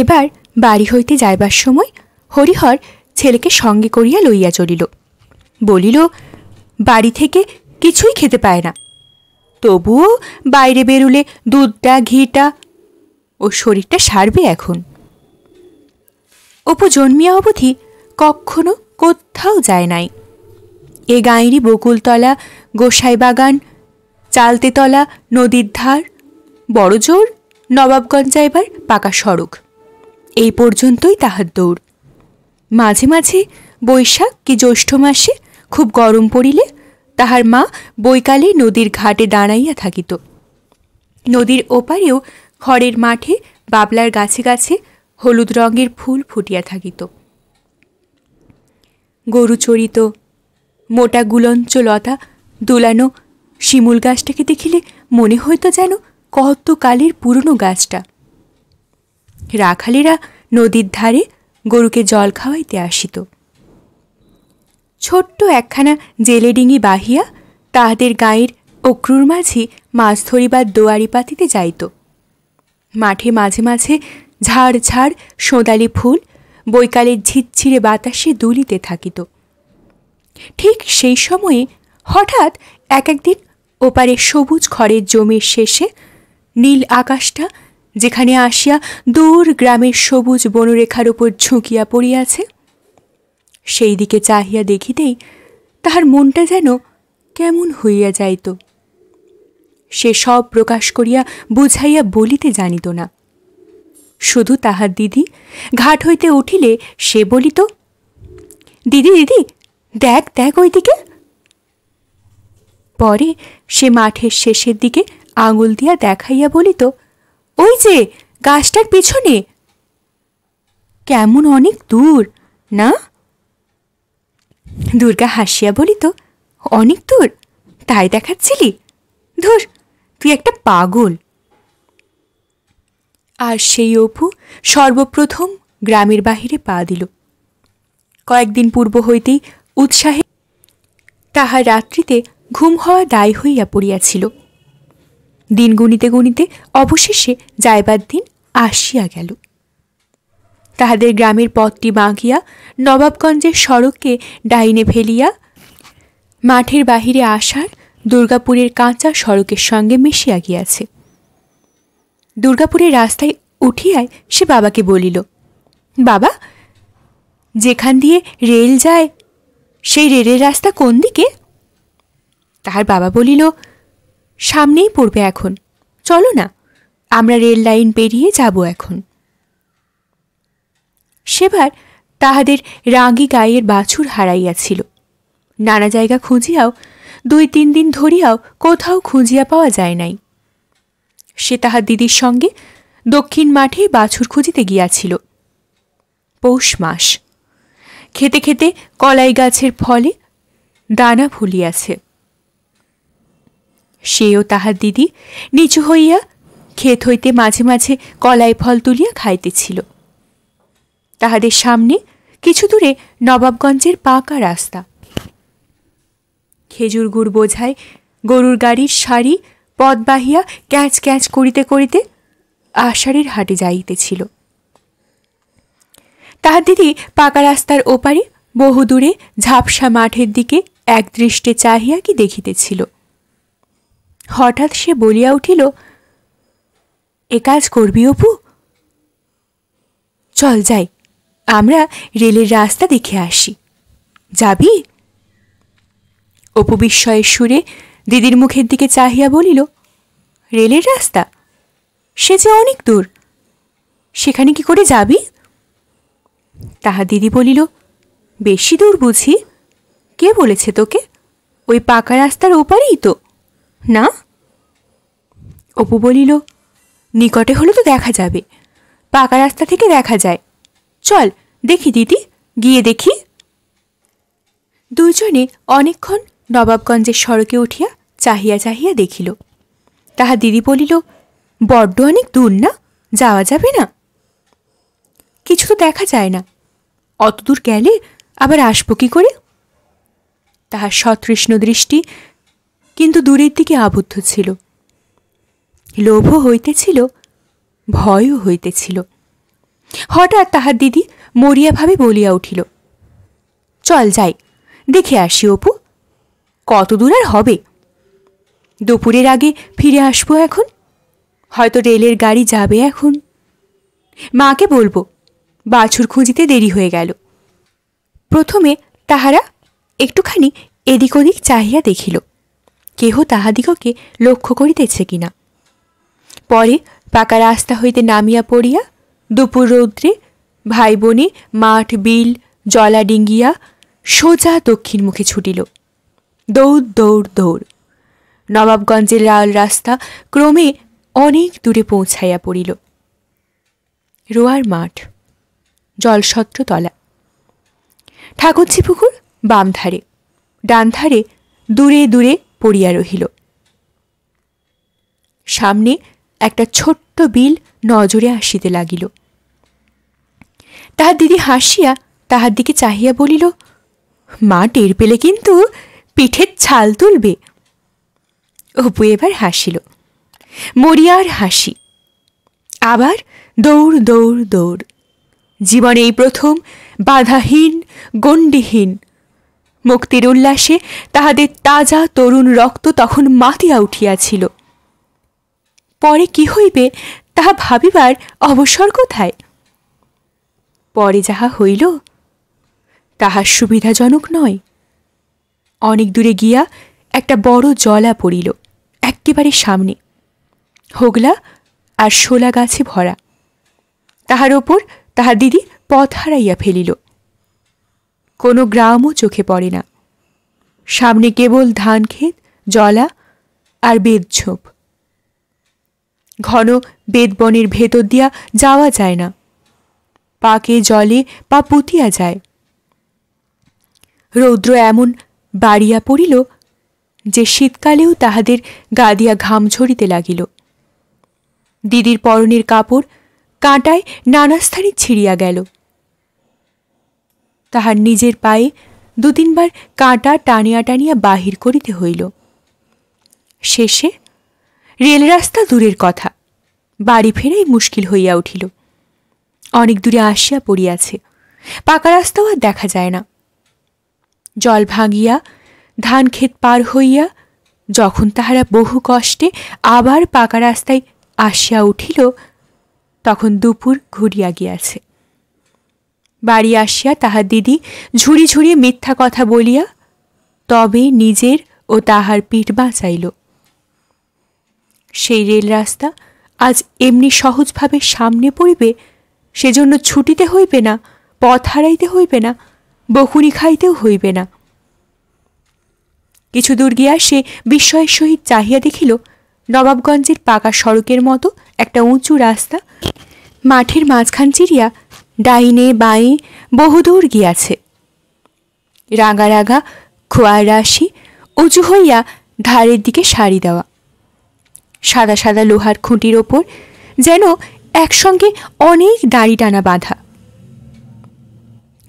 এবার বাড়ি হইতে যাইবার সময় হরিহর ছেলেকে সঙ্গে করিয়া লইয়া চলিল বলিল বাড়ি থেকে কিছুই খেতে পায় না তবুও বাইরে বেরুলে দুধটা ঘিটা ও শরীরটা সারবে এখন অপু জন্মিয়া অবধি কখনো কোথাও যায় নাই এ গাঁয়েরই বকুলতলা গোসাই বাগান চালতেতলা নদীর ধার বড়জোর নবাবগঞ্জ যাইবার পাকা সড়ক এই পর্যন্তই তাহার দৌড় মাঝে মাঝে বৈশাখ কি জ্যৈষ্ঠ মাসে খুব গরম পড়িলে তাহার মা বৈকালে নদীর ঘাটে দাঁড়াইয়া থাকিত নদীর ওপারেও ঘরের মাঠে বাবলার গাছে গাছে হলুদ রঙের ফুল ফুটিয়া থাকিত গরু চরিত মোটা গুলঞ্চ লতা দোলানো শিমুল গাছটাকে দেখিলে মনে হইত যেন কত কালের পুরনো গাছটা রাখালিরা নদীর ধারে গরুকে জল খাওয়াইতে আসিত ছোট্ট একখানা জেলে ডিঙি বাহিয়া তাহাদের গাঁয়ের অক্রুর মাঝি মাছ ধরিবার দোয়ারি পাতিতে যাইত মাঠে মাঝে মাঝে ঝাড় ঝাড় সোঁদালি ফুল বৈকালের ঝিরঝিরে বাতাসে দুলিতে থাকিত ঠিক সেই সময়ে হঠাৎ এক একদিন ওপারে সবুজ খড়ের জমির শেষে নীল আকাশটা যেখানে আসিয়া দূর গ্রামের সবুজ বনরেখার উপর ঝুঁকিয়া পড়িয়াছে সেই দিকে চাহিয়া দেখিতেই তাহার মনটা যেন কেমন হইয়া যাইত সে সব প্রকাশ করিয়া বুঝাইয়া বলিতে জানিত না শুধু তাহার দিদি ঘাট হইতে উঠিলে সে বলিত দিদি দিদি দেখ দেখ ওইদিকে পরে সে মাঠের শেষের দিকে আঙুল দিয়া দেখাইয়া বলিত ওই যে গাছটার পিছনে কেমন অনেক দূর না দুর্গা হাসিয়া বলিত অনেক দূর তাই দেখাচ্ছিলি ধুর তুই একটা পাগল আর সেই অপু সর্বপ্রথম গ্রামের বাহিরে পা দিল কয়েকদিন পূর্ব হইতেই উৎসাহে তাহার রাত্রিতে ঘুম হওয়া দায় হইয়া পড়িয়াছিল দিন গুনিতে গুনিতে অবশেষে যাইবার দিন আসিয়া গেল তাহাদের গ্রামের পথটি বাঁকিয়া নবাবগঞ্জের সড়ককে ডাইনে ফেলিয়া মাঠের বাহিরে আসার দুর্গাপুরের কাঁচা সড়কের সঙ্গে মিশিয়া গিয়াছে দুর্গাপুরের রাস্তায় উঠিয়ায় সে বাবাকে বলিল বাবা যেখান দিয়ে রেল যায় সেই রেলের রাস্তা কোন দিকে তাহার বাবা বলিল সামনেই পড়বে এখন চলো না আমরা রেল লাইন পেরিয়ে যাব এখন সেবার তাহাদের রাঙ্গি গায়ের বাছুর হারাইয়াছিল নানা জায়গা খুঁজিয়াও দুই তিন দিন ধরিয়াও কোথাও খুঁজিয়া পাওয়া যায় নাই সে তাহার দিদির সঙ্গে দক্ষিণ মাঠে বাছুর খুঁজিতে গিয়াছিল পৌষ মাস খেতে খেতে কলাই গাছের ফলে দানা ফুলিয়াছে সেও তাহার দিদি নিচু হইয়া ক্ষেত হইতে মাঝে মাঝে কলাই ফল তুলিয়া খাইতেছিল তাহাদের সামনে কিছু দূরে নবাবগঞ্জের পাকা রাস্তা খেজুর গুড় বোঝায় গরুর গাড়ির শাড়ি পদ বাহিয়া ক্যাচ ক্যাচ করিতে করিতে আষাঢ়ের হাটে যাইতেছিল তাহার দিদি পাকা রাস্তার ওপারে বহুদূরে ঝাপসা মাঠের দিকে একদৃষ্টে চাহিয়া কি দেখিতেছিল হঠাৎ সে বলিয়া উঠিল এ কাজ করবি অপু চল যাই আমরা রেলের রাস্তা দেখে আসি যাবি অপু বিস্ময়ের সুরে দিদির মুখের দিকে চাহিয়া বলিল রেলের রাস্তা সে যে অনেক দূর সেখানে কি করে যাবি তাহা দিদি বলিল বেশি দূর বুঝি কে বলেছে তোকে ওই পাকা রাস্তার ওপারেই তো না অপু বলিল নিকটে হলে তো দেখা যাবে পাকা রাস্তা থেকে দেখা যায় চল দেখি দিদি গিয়ে দেখি দুজনে অনেকক্ষণ নবাবগঞ্জের সড়কে উঠিয়া চাহিয়া চাহিয়া দেখিল তাহা দিদি বলিল বড্ড অনেক দূর না যাওয়া যাবে না কিছু তো দেখা যায় না অত দূর গেলে আবার আসবো কি করে তাহার সতৃষ্ণ দৃষ্টি কিন্তু দূরের দিকে আবদ্ধ ছিল লোভও হইতেছিল ভয়ও হইতেছিল হঠাৎ তাহার দিদি মরিয়াভাবে বলিয়া উঠিল চল যাই দেখে আসি অপু কত দূর আর হবে দুপুরের আগে ফিরে আসবো এখন হয়তো রেলের গাড়ি যাবে এখন মাকে বলবো বাছুর খুঁজিতে দেরি হয়ে গেল প্রথমে তাহারা একটুখানি এদিক ওদিক চাহিয়া দেখিল কেহ তাহাদিগকে লক্ষ্য করিতেছে কিনা পরে পাকা রাস্তা হইতে নামিয়া পড়িয়া দুপুর রৌদ্রে ভাই বোনে মাঠ বিল জলা ডিঙ্গিয়া সোজা দক্ষিণ মুখে ছুটিল দৌড় দৌড় দৌড় নবাবগঞ্জের লাল রাস্তা ক্রমে অনেক দূরে পৌঁছাইয়া পড়িল রোয়ার মাঠ জলসত্রতলা ঠাকুরজি পুকুর বাম ধারে ডান ধারে দূরে দূরে পড়িয়া রহিল সামনে একটা ছোট্ট বিল নজরে আসিতে লাগিল তাহার দিদি হাসিয়া তাহার দিকে চাহিয়া বলিল মা টের পেলে কিন্তু পিঠের ছাল তুলবে অপু এবার হাসিল মরিয়ার হাসি আবার দৌড় দৌড় দৌড় জীবনে এই প্রথম বাধাহীন গণ্ডিহীন মুক্তির উল্লাসে তাহাদের তাজা তরুণ রক্ত তখন মাতিয়া উঠিয়াছিল পরে কি হইবে তাহা ভাবিবার অবসর কোথায় পরে যাহা হইল তাহা সুবিধাজনক নয় অনেক দূরে গিয়া একটা বড় জলা পড়িল একেবারে সামনে হোগলা আর শোলা গাছে ভরা তাহার ওপর তাহার দিদি পথ হারাইয়া ফেলিল কোনো গ্রামও চোখে পড়ে না সামনে কেবল ধান ক্ষেত জলা আর বেদঝোপ ঘন বেদবনের ভেতর দিয়া যাওয়া যায় না পাকে জলে পা পুতিয়া যায় রৌদ্র এমন বাড়িয়া পড়িল যে শীতকালেও তাহাদের গা দিয়া ঘাম ঝরিতে লাগিল দিদির পরনের কাপড় কাঁটায় নানা স্থানে ছিঁড়িয়া গেল তাহার নিজের পায়ে দু তিনবার কাঁটা টানিয়া টানিয়া বাহির করিতে হইল শেষে রেল রাস্তা দূরের কথা বাড়ি ফেরাই মুশকিল হইয়া উঠিল অনেক দূরে আসিয়া পড়িয়াছে পাকা রাস্তাও আর দেখা যায় না জল ভাঙিয়া ধান ক্ষেত পার হইয়া যখন তাহারা বহু কষ্টে আবার পাকা রাস্তায় আসিয়া উঠিল তখন দুপুর ঘুরিয়া গিয়াছে বাড়ি আসিয়া তাহার দিদি ঝুড়ি ঝুড়ি মিথ্যা কথা বলিয়া তবে নিজের ও তাহার পিঠ বাঁচাইল সেই রেল রাস্তা আজ এমনি সহজভাবে সামনে পড়িবে সেজন্য ছুটিতে হইবে না পথ হারাইতে হইবে না বকুনি খাইতেও হইবে না কিছু দূর গিয়া সে বিস্ময়ের সহিত চাহিয়া দেখিল নবাবগঞ্জের পাকা সড়কের মতো একটা উঁচু রাস্তা মাঠের মাঝখান চিরিয়া ডাইনে বাঁয়ে বহুদূর গিয়াছে রাগা রাগা খোয়া রাশি উঁচু হইয়া ধারের দিকে সারি দেওয়া সাদা সাদা লোহার খুঁটির ওপর যেন একসঙ্গে অনেক দাড়ি টানা বাঁধা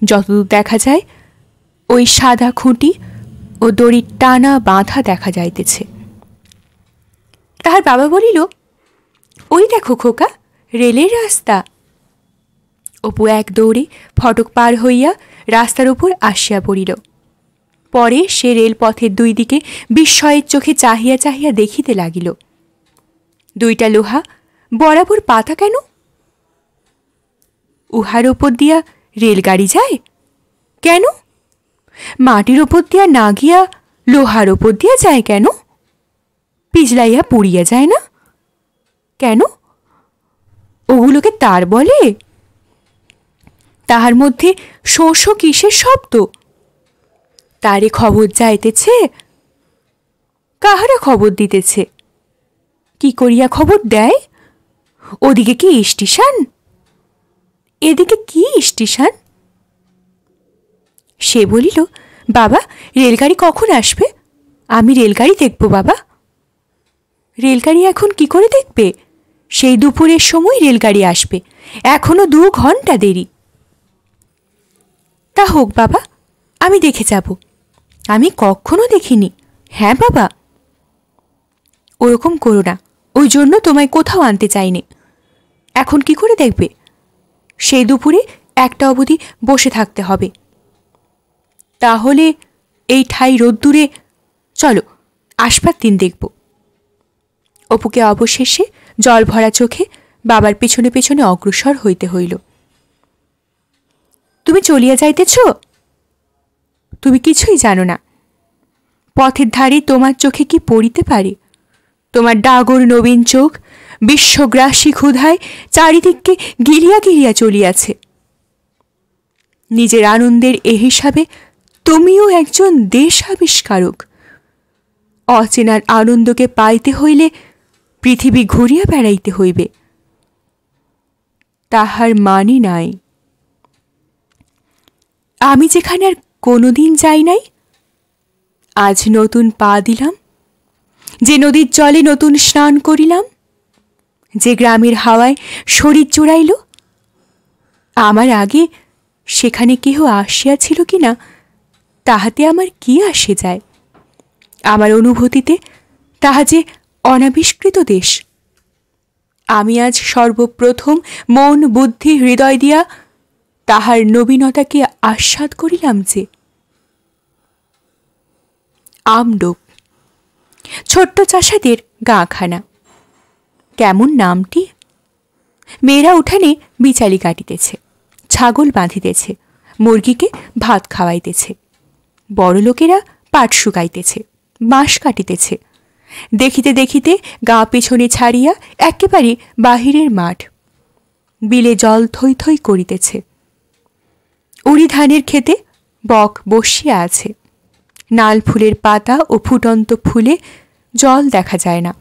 যতদূর দেখা যায় ওই সাদা খুঁটি ও দড়ির টানা বাঁধা দেখা যাইতেছে তাহার বাবা বলিল ওই দেখো খোকা রেলের রাস্তা অপু এক দৌড়ে ফটক পার হইয়া রাস্তার উপর আসিয়া পড়িল পরে সে রেলপথের দুই দিকে বিস্ময়ের চোখে চাহিয়া চাহিয়া দেখিতে লাগিল দুইটা লোহা বরাবর পাতা কেন উহার ওপর দিয়া রেলগাড়ি যায় কেন মাটির ওপর দিয়া না গিয়া লোহার ওপর দিয়া যায় কেন পিজলাইয়া পুড়িয়া যায় না কেন ওগুলোকে তার বলে তাহার মধ্যে শোষ কিসের শব্দ তারে খবর যাইতেছে কাহারা খবর দিতেছে কি করিয়া খবর দেয় ওদিকে কি স্টেশন এদিকে কি স্টেশন সে বলিল বাবা রেলগাড়ি কখন আসবে আমি রেলগাড়ি দেখব বাবা রেলগাড়ি এখন কি করে দেখবে সেই দুপুরের সময় রেলগাড়ি আসবে এখনও দু ঘন্টা দেরি তা হোক বাবা আমি দেখে যাব আমি কখনো দেখিনি হ্যাঁ বাবা ওরকম করো না ওই জন্য তোমায় কোথাও আনতে চাইনি এখন কি করে দেখবে সেই দুপুরে একটা অবধি বসে থাকতে হবে তাহলে এই ঠাই রোদ্দুরে চলো আসবার দিন দেখব অপুকে অবশেষে জল ভরা চোখে বাবার পিছনে পিছনে অগ্রসর হইতে হইল তুমি চলিয়া যাইতেছ তুমি কিছুই জানো না পথের ধারে তোমার চোখে কি পড়িতে পারে তোমার ডাগর নবীন চোখ বিশ্বগ্রাসী ক্ষুধায় চারিদিককে গিরিয়া গিরিয়া চলিয়াছে নিজের আনন্দের এ হিসাবে তুমিও একজন দেশ আবিষ্কারক অচেনার আনন্দকে পাইতে হইলে পৃথিবী ঘুরিয়া বেড়াইতে হইবে তাহার মানি নাই আমি যেখানে আর কোনো দিন যাই নাই আজ নতুন পা দিলাম যে নদীর জলে নতুন স্নান করিলাম যে গ্রামের হাওয়ায় শরীর চড়াইল আমার আগে সেখানে কেহ আসিয়াছিল কি না তাহাতে আমার কি আসে যায় আমার অনুভূতিতে তাহা যে অনাবিষ্কৃত দেশ আমি আজ সর্বপ্রথম মন বুদ্ধি হৃদয় দিয়া তাহার নবীনতাকে আস্বাদ করিলাম যে আমডোপ ছোট্ট চাষাদের গাখানা কেমন নামটি মেয়েরা উঠানে বিচালি কাটিতেছে ছাগল বাঁধিতেছে মুরগিকে ভাত খাওয়াইতেছে বড় লোকেরা পাট শুকাইতেছে বাঁশ কাটিতেছে দেখিতে দেখিতে গা পেছনে ছাড়িয়া একেবারে বাহিরের মাঠ বিলে জল থই থই করিতেছে উড়ি ধানের খেতে বক বসিয়া আছে নাল ফুলের পাতা ও ফুটন্ত ফুলে জল দেখা যায় না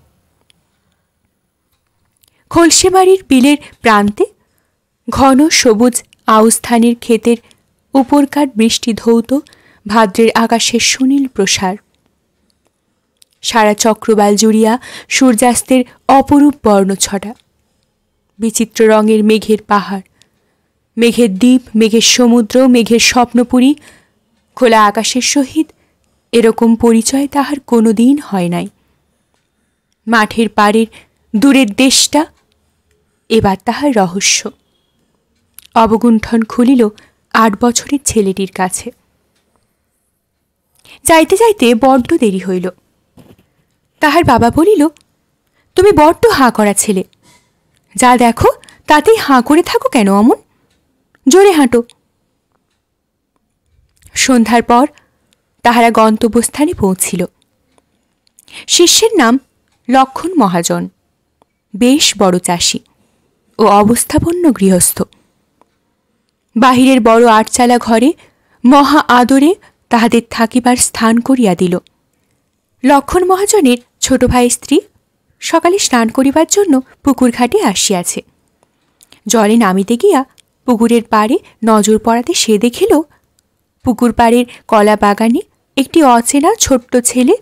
খলসেবাড়ির বিলের প্রান্তে ঘন সবুজ আউস্থানের ক্ষেতের উপরকার বৃষ্টি ধৌত ভাদ্রের আকাশের সুনীল প্রসার সারা চক্রবাল জুড়িয়া সূর্যাস্তের অপরূপ বর্ণ ছটা বিচিত্র রঙের মেঘের পাহাড় মেঘের দ্বীপ মেঘের সমুদ্র মেঘের স্বপ্নপুরী খোলা আকাশের সহিত এরকম পরিচয় তাহার কোনো দিন হয় নাই মাঠের পাড়ের দূরের দেশটা এবার তাহার রহস্য অবগুণ্ঠন খুলিল আট বছরের ছেলেটির কাছে যাইতে যাইতে বড্ড দেরি হইল তাহার বাবা বলিল তুমি বড্ড হাঁ করা ছেলে যা দেখো তাতেই হাঁ করে থাকো কেন অমন জোরে হাঁটো সন্ধ্যার পর তাহারা গন্তব্যস্থানে পৌঁছিল শিষ্যের নাম লক্ষণ মহাজন বেশ বড় চাষি ও অবস্থাপন্ন গৃহস্থ বাহিরের বড় আটচালা ঘরে মহা আদরে তাহাদের থাকিবার স্থান করিয়া দিল লক্ষণ মহাজনের ছোট ভাই স্ত্রী সকালে স্নান করিবার জন্য পুকুর ঘাটে আসিয়াছে জলে নামিতে গিয়া পুকুরের পাড়ে নজর পড়াতে সে দেখিল পুকুর পাড়ের কলা বাগানে একটি অচেনা ছোট্ট ছেলে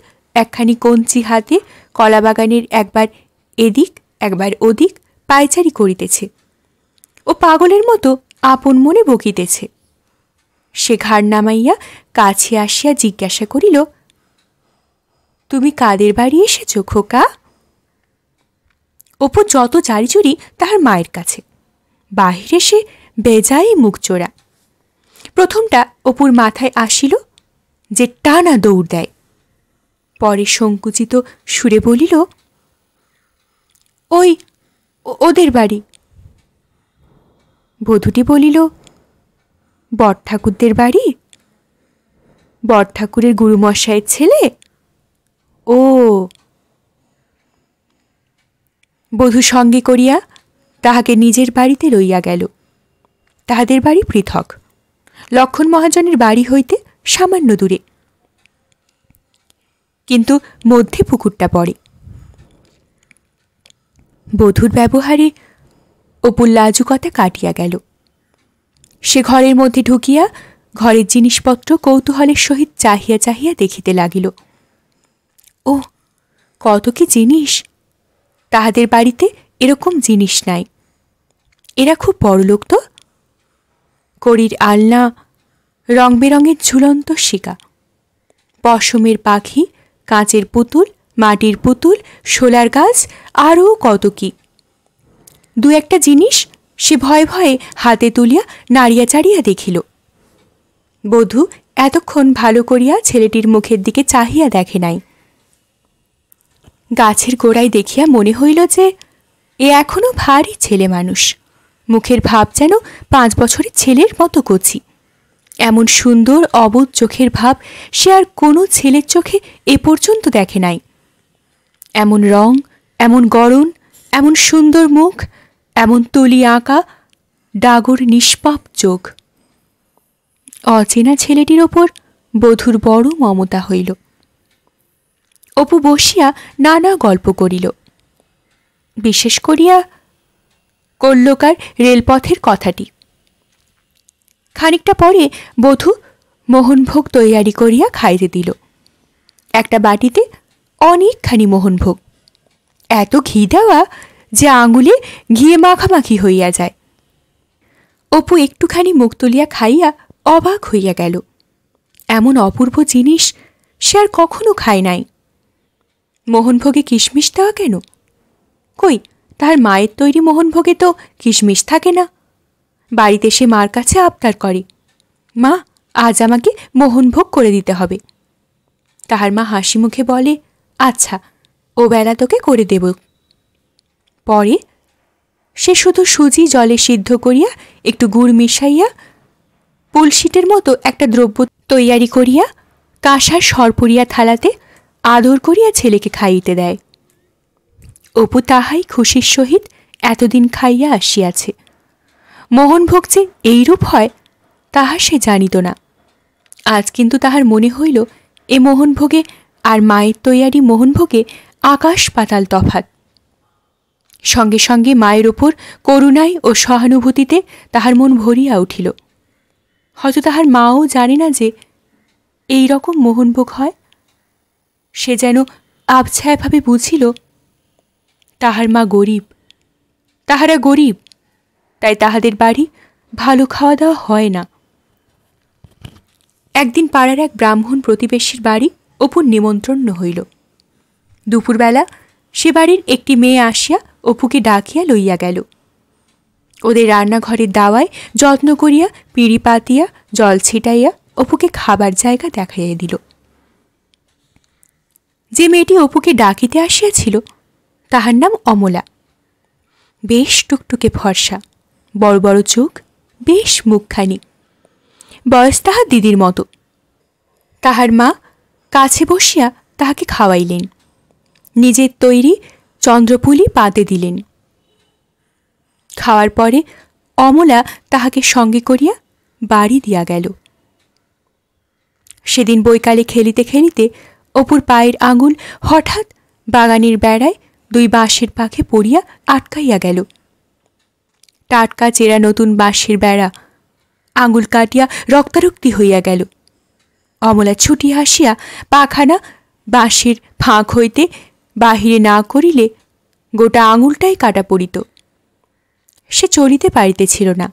একখানি কঞ্চি হাতে কলা বাগানের একবার এদিক একবার ওদিক পায়চারি করিতেছে ও পাগলের মতো আপন মনে বকিতেছে সে ঘাড় নামাইয়া কাছে আসিয়া জিজ্ঞাসা করিল তুমি কাদের বাড়ি এসেছ খোকা ওপর যত চারিচুরি তাহার মায়ের কাছে বাহিরে সে বেজায় চোরা প্রথমটা অপুর মাথায় আসিল যে টানা দৌড় দেয় পরে সংকুচিত সুরে বলিল ওই ওদের বাড়ি বধূটি বলিল বর ঠাকুরদের বাড়ি বর ঠাকুরের গুরুমশায়ের ছেলে ও বধূ সঙ্গে করিয়া তাহাকে নিজের বাড়িতে লইয়া গেল তাহাদের বাড়ি পৃথক লক্ষণ মহাজনের বাড়ি হইতে সামান্য দূরে কিন্তু মধ্যে পুকুরটা পড়ে বধূর ব্যবহারে অপুর লাজুকতা কাটিয়া গেল সে ঘরের মধ্যে ঢুকিয়া ঘরের জিনিসপত্র কৌতূহলের সহিত চাহিয়া চাহিয়া দেখিতে লাগিল ও কত কি জিনিস তাহাদের বাড়িতে এরকম জিনিস নাই এরা খুব বড়লোক তো করির আলনা রং বেরঙের ঝুলন্ত শিকা পশমের পাখি কাঁচের পুতুল মাটির পুতুল শোলার গাছ আরও কত কি দু একটা জিনিস সে ভয়ে ভয়ে হাতে তুলিয়া নাড়িয়া চাড়িয়া দেখিল বধূ এতক্ষণ ভালো করিয়া ছেলেটির মুখের দিকে চাহিয়া দেখে নাই গাছের গোড়ায় দেখিয়া মনে হইল যে এ এখনও ভারী ছেলে মানুষ মুখের ভাব যেন পাঁচ বছরের ছেলের মতো কচি এমন সুন্দর অবোধ চোখের ভাব সে আর কোনো ছেলের চোখে এ পর্যন্ত দেখে নাই এমন রং এমন গরণ এমন সুন্দর মুখ এমন তলি আঁকা ডাগর নিষ্পাপ চোখ অচেনা ছেলেটির ওপর বধুর বড় মমতা হইল অপু বসিয়া নানা গল্প করিল বিশেষ করিয়া কল্যকার রেলপথের কথাটি খানিকটা পরে বধূ মোহনভোগ তৈয়ারি করিয়া খাইতে দিল একটা বাটিতে অনেকখানি মোহনভোগ এত ঘি দেওয়া যে আঙুলে ঘিয়ে মাখামাখি হইয়া যায় অপু একটুখানি মুখ তুলিয়া খাইয়া অবাক হইয়া গেল এমন অপূর্ব জিনিস সে আর কখনো খায় নাই মোহনভোগে কিশমিশ দেওয়া কেন কই তার মায়ের তৈরি মোহনভোগে তো কিশমিশ থাকে না বাড়িতে সে মার কাছে আবদার করে মা আজ আমাকে মোহনভোগ করে দিতে হবে তাহার মা হাসি মুখে বলে আচ্ছা ও বেলা তোকে করে দেব পরে সে শুধু সুজি জলে সিদ্ধ করিয়া একটু গুড় মিশাইয়া পুলশিটের মতো একটা দ্রব্য তৈয়ারি করিয়া কাঁসার সরপুরিয়া থালাতে আদর করিয়া ছেলেকে খাইতে দেয় অপু তাহাই খুশির সহিত এতদিন খাইয়া আসিয়াছে মোহনভোগ যে এইরূপ হয় তাহা সে জানিত না আজ কিন্তু তাহার মনে হইল এ মোহনভোগে আর মায়ের তৈয়ারি মোহনভোগে আকাশ পাতাল তফাত সঙ্গে সঙ্গে মায়ের ওপর করুণায় ও সহানুভূতিতে তাহার মন ভরিয়া উঠিল হয়তো তাহার মাও জানে না যে এই রকম মোহনভোগ হয় সে যেন আবছায়াভাবে বুঝিল তাহার মা গরিব তাহারা গরিব তাই তাহাদের বাড়ি ভালো খাওয়া দাওয়া হয় না একদিন পাড়ার এক ব্রাহ্মণ প্রতিবেশীর বাড়ি অপুর নিমন্ত্রণ হইল দুপুরবেলা সে বাড়ির একটি মেয়ে আসিয়া অপুকে ডাকিয়া লইয়া গেল ওদের রান্নাঘরের দাওয়ায় যত্ন করিয়া পিড়ি পাতিয়া জল ছিটাইয়া অপুকে খাবার জায়গা দেখাইয়া দিল যে মেয়েটি অপুকে ডাকিতে আসিয়াছিল তাহার নাম অমলা বেশ টুকটুকে ফর্সা বড় বড় চোখ বেশ মুখখানি বয়স তাহার দিদির মতো তাহার মা কাছে বসিয়া তাহাকে খাওয়াইলেন নিজের তৈরি চন্দ্রপুলি পাতে দিলেন খাওয়ার পরে অমলা তাহাকে সঙ্গে করিয়া বাড়ি দিয়া গেল সেদিন বৈকালে খেলিতে খেলিতে অপুর পায়ের আঙুল হঠাৎ বাগানের বেড়ায় দুই বাঁশের পাখে পড়িয়া আটকাইয়া গেল টাটকা চেরা নতুন বাঁশের বেড়া আঙুল কাটিয়া রক্তারক্তি হইয়া গেল অমলা ছুটি হাসিয়া পাখানা বাঁশের ফাঁক হইতে বাহিরে না করিলে গোটা আঙুলটাই কাটা পড়িত সে চলিতে পারিতেছিল না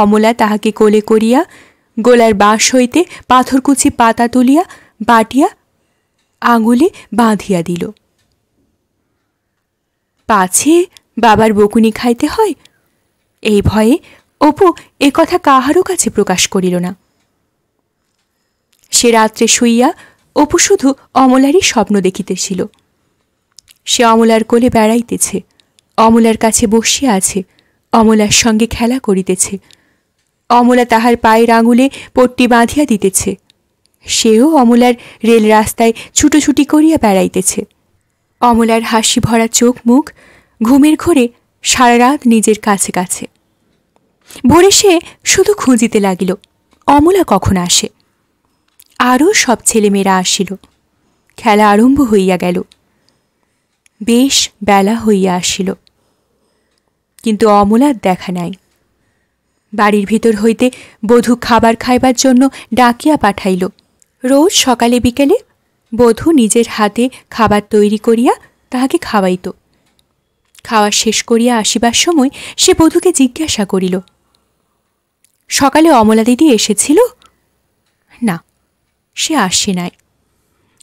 অমলা তাহাকে কোলে করিয়া গোলার বাঁশ হইতে পাথরকুচি পাতা তুলিয়া বাটিয়া আঙুলে বাঁধিয়া দিল পাছে বাবার বকুনি খাইতে হয় এই ভয়ে অপু এ কথা কাহারও কাছে প্রকাশ করিল না সে রাত্রে শুইয়া অপু শুধু অমলারই স্বপ্ন দেখিতেছিল সে অমলার কোলে বেড়াইতেছে অমলার কাছে বসিয়া আছে অমলার সঙ্গে খেলা করিতেছে অমলা তাহার পায়ের আঙুলে পট্টি বাঁধিয়া দিতেছে সেও অমলার রেল রাস্তায় ছুটোছুটি করিয়া বেড়াইতেছে অমলার হাসি ভরা চোখ মুখ ঘুমের ঘোরে সারা রাত নিজের কাছে কাছে ভোরে সে শুধু খুঁজিতে লাগিল অমলা কখন আসে আরও সব ছেলেমেয়েরা আসিল খেলা আরম্ভ হইয়া গেল বেশ বেলা হইয়া আসিল কিন্তু অমলার দেখা নাই বাড়ির ভিতর হইতে বধূ খাবার খাইবার জন্য ডাকিয়া পাঠাইল রোজ সকালে বিকেলে বধূ নিজের হাতে খাবার তৈরি করিয়া তাহাকে খাওয়াইত খাওয়া শেষ করিয়া আসিবার সময় সে বধূকে জিজ্ঞাসা করিল সকালে অমলা দিদি এসেছিল না সে আসে নাই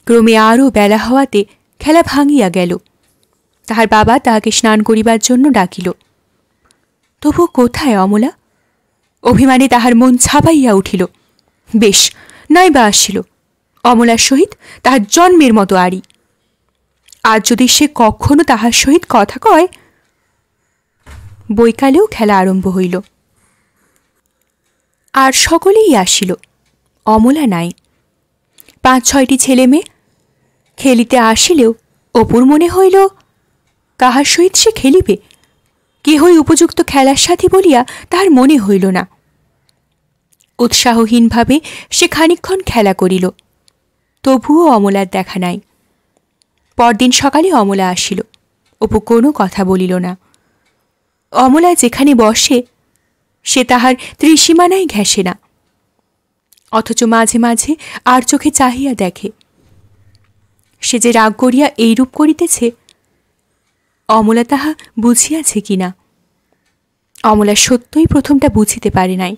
ক্রমে আরও বেলা হওয়াতে খেলা ভাঙিয়া গেল তাহার বাবা তাহাকে স্নান করিবার জন্য ডাকিল তবু কোথায় অমলা অভিমানে তাহার মন ছাপাইয়া উঠিল বেশ বা আসিল অমলার সহিত তাহার জন্মের মতো আড়ি আজ যদি সে কখনো তাহার সহিত কথা কয় বৈকালেও খেলা আরম্ভ হইল আর সকলেই আসিল অমলা নাই পাঁচ ছয়টি ছেলে মেয়ে খেলিতে আসিলেও অপুর মনে হইল কাহার সহিত সে খেলিবে কেহই উপযুক্ত খেলার সাথী বলিয়া তাহার মনে হইল না উৎসাহহীনভাবে সে খানিক্ষণ খেলা করিল তবুও অমলার দেখা নাই পরদিন সকালে অমলা আসিল অপু কোনো কথা বলিল না অমলা যেখানে বসে সে তাহার ত্রিসীমানাই ঘেসে না অথচ মাঝে মাঝে আর চোখে চাহিয়া দেখে সে যে রাগ করিয়া এইরূপ করিতেছে অমলা তাহা বুঝিয়াছে কি না অমলা সত্যই প্রথমটা বুঝিতে পারে নাই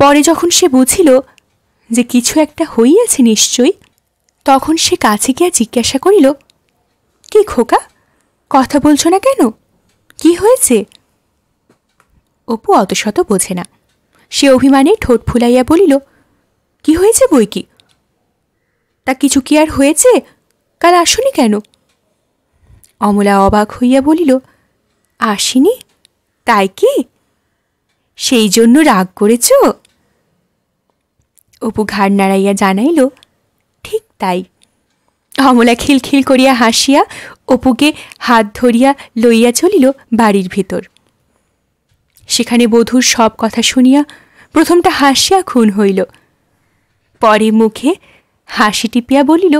পরে যখন সে বুঝিল যে কিছু একটা হইয়াছে নিশ্চয়ই তখন সে কাছে গিয়া জিজ্ঞাসা করিল কি খোকা কথা বলছো না কেন কি হয়েছে অপু অতশত বোঝে না সে অভিমানে ঠোঁট ফুলাইয়া বলিল কি হয়েছে বই কি তা কিছু কি আর হয়েছে কাল আসনি কেন অমলা অবাক হইয়া বলিল আসিনি তাই কি সেই জন্য রাগ করেছ অপু ঘাড় নাড়াইয়া জানাইল তাই অমলা খিলখিল করিয়া হাসিয়া অপুকে হাত ধরিয়া লইয়া চলিল বাড়ির ভিতর সেখানে বধূর সব কথা শুনিয়া প্রথমটা হাসিয়া খুন হইল পরে মুখে হাসি টিপিয়া বলিল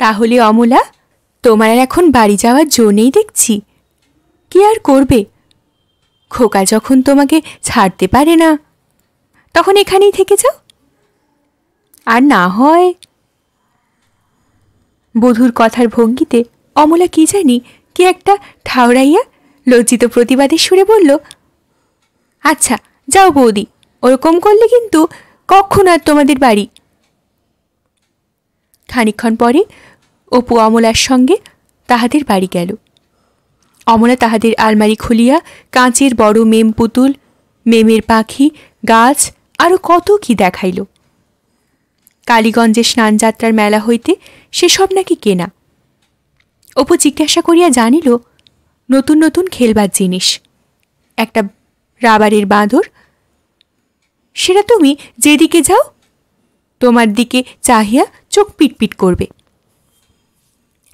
তাহলে অমলা তোমার আর এখন বাড়ি যাওয়ার জন্যেই দেখছি কি আর করবে খোকা যখন তোমাকে ছাড়তে পারে না তখন এখানেই থেকে যাও আর না হয় বধুর কথার ভঙ্গিতে অমলা কি জানি কি একটা ঠাউরাইয়া লজ্জিত প্রতিবাদের সুরে বলল আচ্ছা যাও বৌদি ওরকম করলে কিন্তু কখন আর তোমাদের বাড়ি খানিক্ষণ পরে অপু অমলার সঙ্গে তাহাদের বাড়ি গেল অমলা তাহাদের আলমারি খুলিয়া কাঁচের বড় মেম পুতুল মেমের পাখি গাছ আরও কত কি দেখাইল কালীগঞ্জে স্নানযাত্রার মেলা হইতে সেসব নাকি কেনা অপু জিজ্ঞাসা করিয়া জানিল নতুন নতুন খেলবার জিনিস একটা রাবারের বাঁধর সেটা তুমি যেদিকে যাও তোমার দিকে চাহিয়া চোখ পিটপিট করবে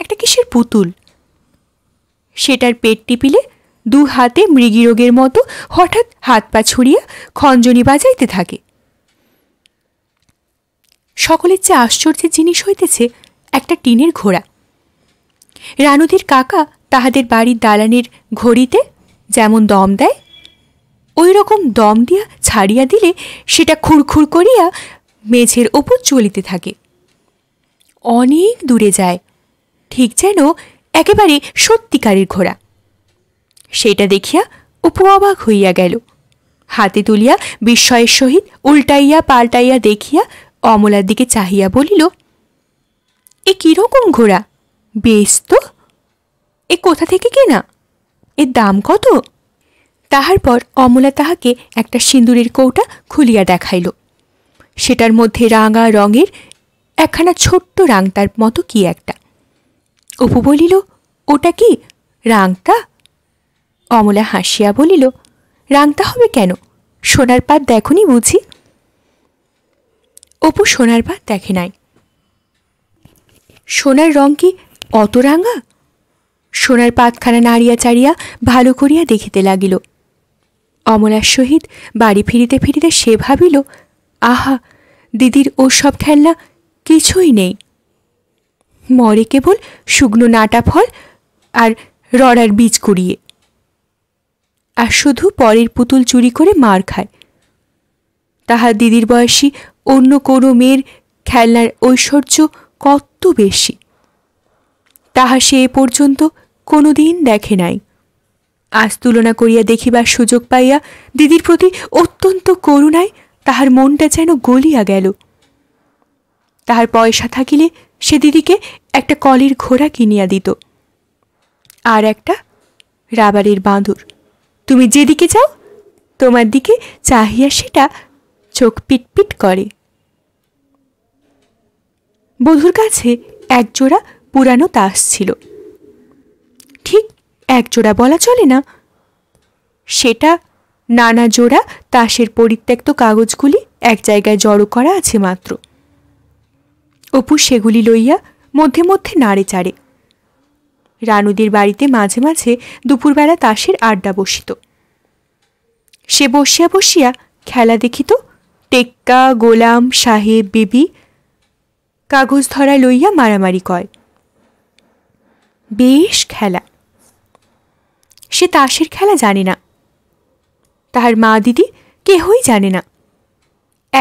একটা কিসের পুতুল সেটার পেট টিপিলে দু হাতে মৃগীরোগের মতো হঠাৎ হাত পা ছড়িয়ে খঞ্জনি বাজাইতে থাকে সকলের চেয়ে আশ্চর্যের জিনিস হইতেছে একটা টিনের ঘোড়া রানুদের কাকা তাহাদের বাড়ির দালানের ঘড়িতে যেমন দম দেয় ওই রকম দম দিয়া ছাড়িয়া দিলে সেটা খুরখুর করিয়া মেঝের ওপর চলিতে থাকে অনেক দূরে যায় ঠিক যেন একেবারে সত্যিকারের ঘোড়া সেটা দেখিয়া অপু অবাক হইয়া গেল হাতে তুলিয়া বিস্ময়ের সহিত উল্টাইয়া পাল্টাইয়া দেখিয়া অমলার দিকে চাহিয়া বলিল এ কীরকম ঘোড়া বেশ তো এ কোথা থেকে কেনা এর দাম কত তাহার পর অমলা তাহাকে একটা সিঁদুরের কৌটা খুলিয়া দেখাইল সেটার মধ্যে রাঙা রঙের একখানা ছোট্ট রাংতার মতো কি একটা অপু বলিল ওটা কি রাংতা অমলা হাসিয়া বলিল রাংতা হবে কেন সোনার পাত দেখনি বুঝি অপু সোনার পা দেখে নাই সোনার রং কি অত রাঙা সোনার পাতখানা নাড়িয়া চাড়িয়া ভালো করিয়া দেখিতে লাগিল অমলার সহিত বাড়ি ফিরিতে ফিরিতে সে ভাবিল আহা দিদির ওসব খেলনা কিছুই নেই মরে কেবল শুকনো নাটা ফল আর রড়ার বীজ কুড়িয়ে আর শুধু পরের পুতুল চুরি করে মার খায় তাহার দিদির বয়সী অন্য কোনো মেয়ের খেলনার ঐশ্বর্য কত বেশি তাহা সে এ পর্যন্ত কোনো দিন দেখে নাই আজ তুলনা করিয়া দেখিবার সুযোগ পাইয়া দিদির প্রতি অত্যন্ত করুণায় তাহার মনটা যেন গলিয়া গেল তাহার পয়সা থাকিলে সে দিদিকে একটা কলের ঘোড়া কিনিয়া দিত আর একটা রাবারের বাঁদর তুমি যেদিকে যাও তোমার দিকে চাহিয়া সেটা চোখ পিটপিট করে বধুর কাছে একজোড়া পুরানো তাস ছিল ঠিক একজোড়া বলা চলে না সেটা নানা জোড়া তাসের পরিত্যক্ত কাগজগুলি এক জায়গায় জড়ো করা আছে মাত্র অপু সেগুলি লইয়া মধ্যে মধ্যে নাড়ে চাড়ে রানুদের বাড়িতে মাঝে মাঝে দুপুরবেলা তাসের আড্ডা বসিত সে বসিয়া বসিয়া খেলা দেখিত টেক্কা গোলাম সাহেব বিবি কাগজ ধরা লইয়া মারামারি কয় বেশ খেলা সে তাসের খেলা জানে না তাহার মা দিদি কেহই জানে না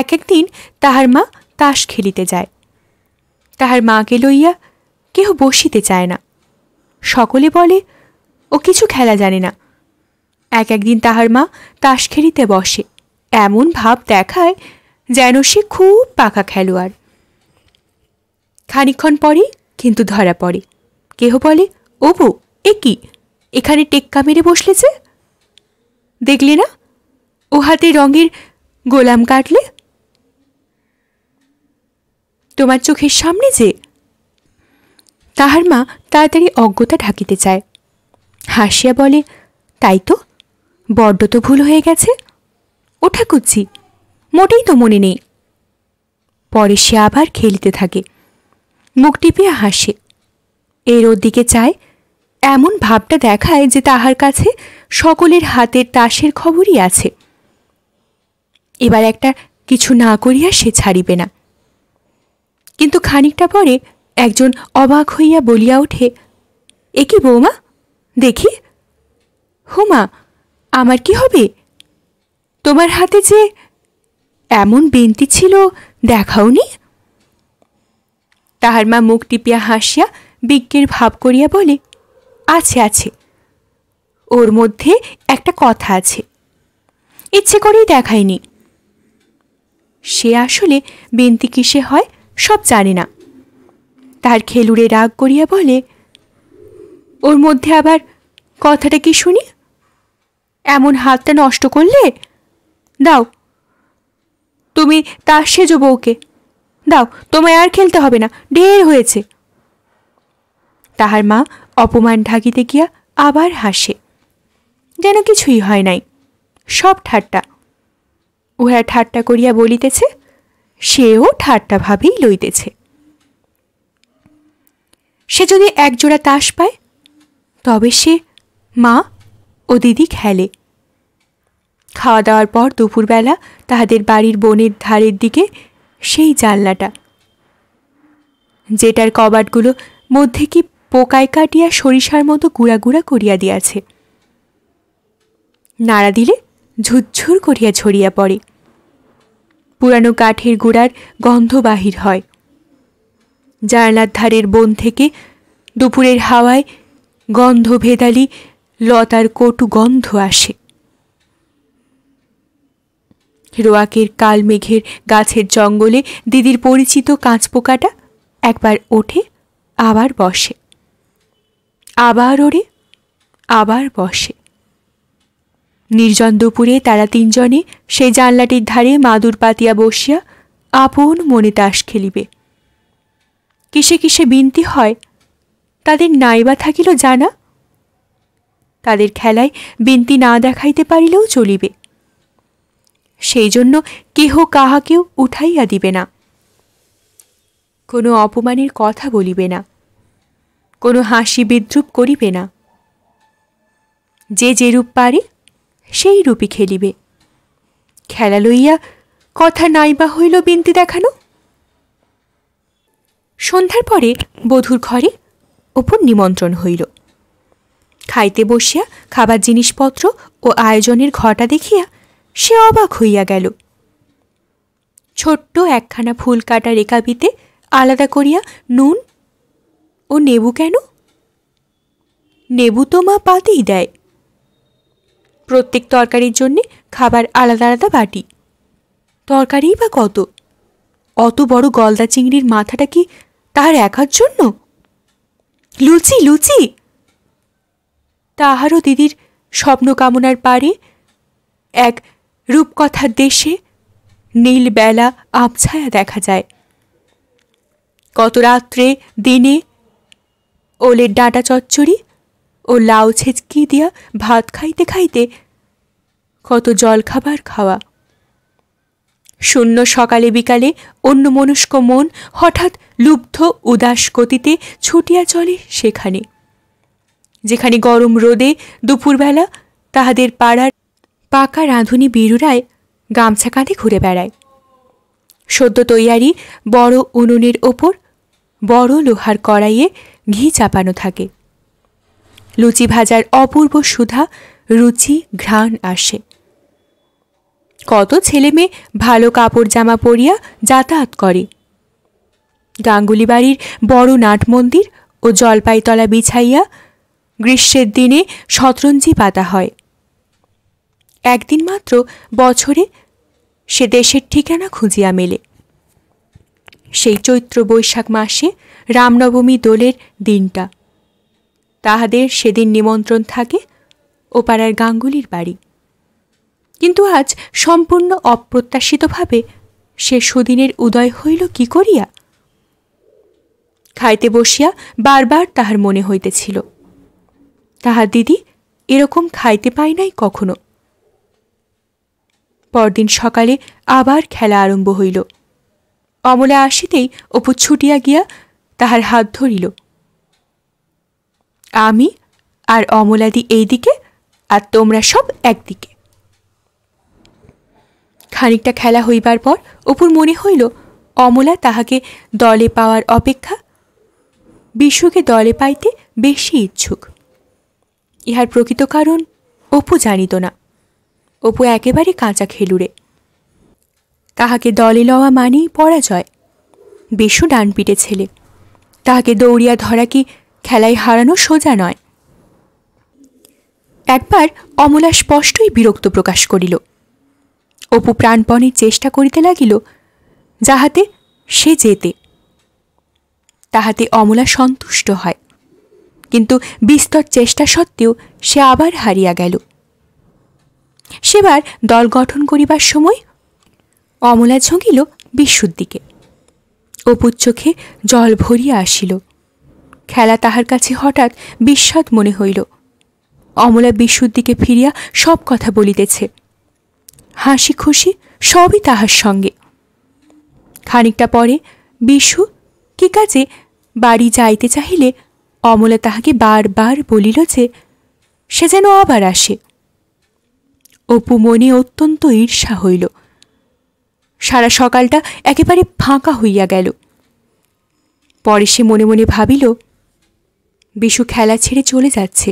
এক একদিন তাহার মা তাস খেলিতে যায় তাহার মাকে লইয়া কেহ বসিতে চায় না সকলে বলে ও কিছু খেলা জানে না এক একদিন তাহার মা তাস খেলিতে বসে এমন ভাব দেখায় যেন সে খুব পাকা খেলোয়াড় খানিক্ষণ পরে কিন্তু ধরা পড়ে কেহ বলে ওবু এ কি এখানে টেক্কা মেরে বসলেছে দেখলে না ও হাতে রঙের গোলাম কাটলে তোমার চোখের সামনে যে তাহার মা তাড়াতাড়ি অজ্ঞতা ঢাকিতে চায় হাসিয়া বলে তাই তো বড্ড তো ভুল হয়ে গেছে ও ঠাকুরজি মোটেই তো মনে নেই পরে সে আবার খেলিতে থাকে মুখ টিপিয়া হাসে এর ওর দিকে চায় এমন ভাবটা দেখায় যে তাহার কাছে সকলের হাতের তাসের খবরই আছে এবার একটা কিছু না করিয়া সে ছাড়িবে না কিন্তু খানিকটা পরে একজন অবাক হইয়া বলিয়া ওঠে এ কি বৌমা দেখি হোমা আমার কি হবে তোমার হাতে যে এমন বেনতি ছিল দেখাওনি তাহার মা মুখ টিপিয়া হাসিয়া বিজ্ঞের ভাব করিয়া বলে আছে আছে ওর মধ্যে একটা কথা আছে ইচ্ছে করেই দেখায়নি সে আসলে বেন্তি কিসে হয় সব জানে না তার খেলুড়ে রাগ করিয়া বলে ওর মধ্যে আবার কথাটা কি শুনি এমন হাতটা নষ্ট করলে দাও তুমি তার সেজো বউকে দাও তোমায় আর খেলতে হবে না ঢের হয়েছে তাহার মা অপমান ঢাকিতে গিয়া আবার হাসে যেন কিছুই হয় নাই সব ঠাট্টা উহা ঠাট্টা করিয়া বলিতেছে সেও ঠাট্টা ভাবেই লইতেছে সে যদি একজোড়া তাস পায় তবে সে মা ও দিদি খেলে খাওয়া দাওয়ার পর দুপুরবেলা তাহাদের বাড়ির বনের ধারের দিকে সেই জানলাটা যেটার কবাটগুলো মধ্যে কি পোকায় কাটিয়া সরিষার মতো গুড়া গুড়া করিয়া দিয়াছে নাড়া দিলে ঝুরঝুর করিয়া ছড়িয়া পড়ে পুরানো কাঠের গুড়ার গন্ধ বাহির হয় জানলার ধারের বন থেকে দুপুরের হাওয়ায় গন্ধ ভেদালি লতার কটু গন্ধ আসে রোয়াকের কাল মেঘের গাছের জঙ্গলে দিদির পরিচিত কাঁচ পোকাটা একবার ওঠে আবার বসে আবার ওড়ে আবার বসে নির্জন দুপুরে তারা তিনজনে সেই জানলাটির ধারে মাদুর পাতিয়া বসিয়া আপন মনে তাস খেলিবে কিসে কিসে বিনতি হয় তাদের নাইবা থাকিল জানা তাদের খেলায় বিনতি না দেখাইতে পারিলেও চলিবে সেই জন্য কেহ কাহাকেও উঠাইয়া দিবে না কোনো অপমানের কথা বলিবে না কোনো হাসি বিদ্রুপ করিবে না যে যেরূপ পারে সেই রূপই খেলিবে খেলা লইয়া কথা নাইবা হইল বিনতি দেখানো সন্ধ্যার পরে বধুর ঘরে ওপর নিমন্ত্রণ হইল খাইতে বসিয়া খাবার জিনিসপত্র ও আয়োজনের ঘটা দেখিয়া সে অবাক হইয়া গেল ছোট্ট একখানা ফুল কাটা রেকাবিতে আলাদা করিয়া নুন ও নেবু কেন নেবু তো মা পাতেই দেয় প্রত্যেক তরকারির জন্যে খাবার আলাদা আলাদা বাটি তরকারিই বা কত অত বড় গলদা চিংড়ির মাথাটা কি তাহার একার জন্য লুচি লুচি তাহারও দিদির স্বপ্ন কামনার পারে এক রূপকথার দেশে নীলবেলা আবছায়া দেখা যায় কত রাত্রে দিনে ওলের ডাটা চচ্চড়ি ও লাউ ছেচকি দিয়া ভাত খাইতে খাইতে কত জলখাবার খাওয়া শূন্য সকালে বিকালে অন্য মনস্ক মন হঠাৎ লুব্ধ উদাস গতিতে ছুটিয়া চলে সেখানে যেখানে গরম রোদে দুপুরবেলা তাহাদের পাড়ার পাকা রাঁধুনি বীরুরায় গামছা কাঁধে ঘুরে বেড়ায় সদ্য তৈয়ারি বড় উনুনের ওপর বড় লোহার কড়াইয়ে ঘি চাপানো থাকে লুচি ভাজার অপূর্ব সুধা রুচি ঘ্রাণ আসে কত ছেলে মেয়ে ভালো কাপড় জামা পরিয়া যাতায়াত করে গাঙ্গুলি বাড়ির বড় নাট মন্দির ও জলপাইতলা বিছাইয়া গ্রীষ্মের দিনে শতরঞ্জি পাতা হয় একদিন মাত্র বছরে সে দেশের ঠিকানা খুঁজিয়া মেলে সেই চৈত্র বৈশাখ মাসে রামনবমী দোলের দিনটা তাহাদের সেদিন নিমন্ত্রণ থাকে ওপাড়ার গাঙ্গুলির বাড়ি কিন্তু আজ সম্পূর্ণ অপ্রত্যাশিতভাবে সে সুদিনের উদয় হইল কি করিয়া খাইতে বসিয়া বারবার তাহার মনে হইতেছিল তাহার দিদি এরকম খাইতে পায় নাই কখনো পরদিন সকালে আবার খেলা আরম্ভ হইল অমলা আসিতেই অপু ছুটিয়া গিয়া তাহার হাত ধরিল আমি আর অমলাদি এইদিকে আর তোমরা সব একদিকে খানিকটা খেলা হইবার পর অপুর মনে হইল অমলা তাহাকে দলে পাওয়ার অপেক্ষা বিশুকে দলে পাইতে বেশি ইচ্ছুক ইহার প্রকৃত কারণ অপু জানিত না অপু একেবারে কাঁচা খেলুড়ে তাহাকে দলে লওয়া মানেই পরাজয় বেশু ডানপিটে ছেলে তাহাকে দৌড়িয়া ধরা কি খেলায় হারানো সোজা নয় একবার অমলা স্পষ্টই বিরক্ত প্রকাশ করিল অপু প্রাণপণে চেষ্টা করিতে লাগিল যাহাতে সে যেতে তাহাতে অমলা সন্তুষ্ট হয় কিন্তু বিস্তর চেষ্টা সত্ত্বেও সে আবার হারিয়া গেল সেবার দল গঠন করিবার সময় অমলা ঝঁকিল বিশ্বর দিকে অপুর চোখে জল ভরিয়া আসিল খেলা তাহার কাছে হঠাৎ বিস্বাদ মনে হইল অমলা বিশ্বর দিকে ফিরিয়া সব কথা বলিতেছে হাসি খুশি সবই তাহার সঙ্গে খানিকটা পরে বিশু কি কাজে বাড়ি যাইতে চাহিলে অমলা তাহাকে বারবার বলিল যে সে যেন আবার আসে অপু মনে অত্যন্ত ঈর্ষা হইল সারা সকালটা একেবারে ফাঁকা হইয়া গেল পরে সে মনে মনে ভাবিল বিশু খেলা ছেড়ে চলে যাচ্ছে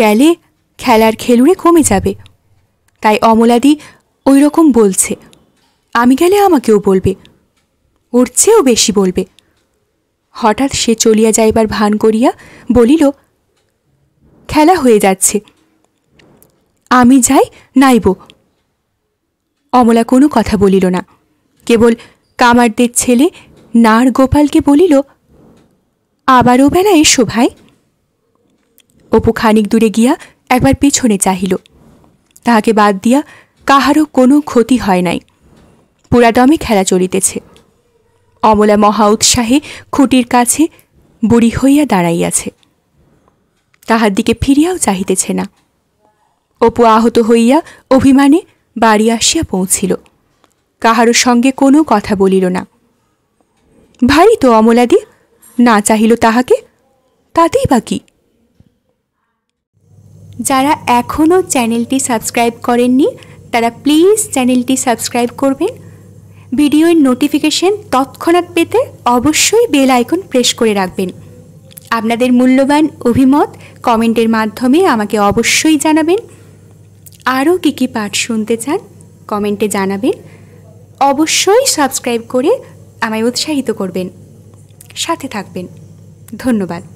গেলে খেলার খেলুড়ে কমে যাবে তাই অমলাদি ওই রকম বলছে আমি গেলে আমাকেও বলবে ওর চেয়েও বেশি বলবে হঠাৎ সে চলিয়া যাইবার ভান করিয়া বলিল খেলা হয়ে যাচ্ছে আমি যাই নাইব অমলা কোনো কথা বলিল না কেবল কামারদের ছেলে নার গোপালকে বলিল আবারও বেলা এসো ভাই অপু খানিক দূরে গিয়া একবার পেছনে চাহিল তাহাকে বাদ দিয়া কাহারও কোনো ক্ষতি হয় নাই পুরাদমে খেলা চলিতেছে অমলা মহা উৎসাহে খুঁটির কাছে বুড়ি হইয়া দাঁড়াইয়াছে তাহার দিকে ফিরিয়াও চাহিতেছে না অপু আহত হইয়া অভিমানে বাড়ি আসিয়া পৌঁছিল কাহারও সঙ্গে কোনো কথা বলিল না ভাই তো অমলাদি না চাহিল তাহাকে তাতেই বাকি যারা এখনও চ্যানেলটি সাবস্ক্রাইব করেননি তারা প্লিজ চ্যানেলটি সাবস্ক্রাইব করবেন ভিডিওর নোটিফিকেশন তৎক্ষণাৎ পেতে অবশ্যই বেল আইকন প্রেস করে রাখবেন আপনাদের মূল্যবান অভিমত কমেন্টের মাধ্যমে আমাকে অবশ্যই জানাবেন আরও কী কী পাঠ শুনতে চান কমেন্টে জানাবেন অবশ্যই সাবস্ক্রাইব করে আমায় উৎসাহিত করবেন সাথে থাকবেন ধন্যবাদ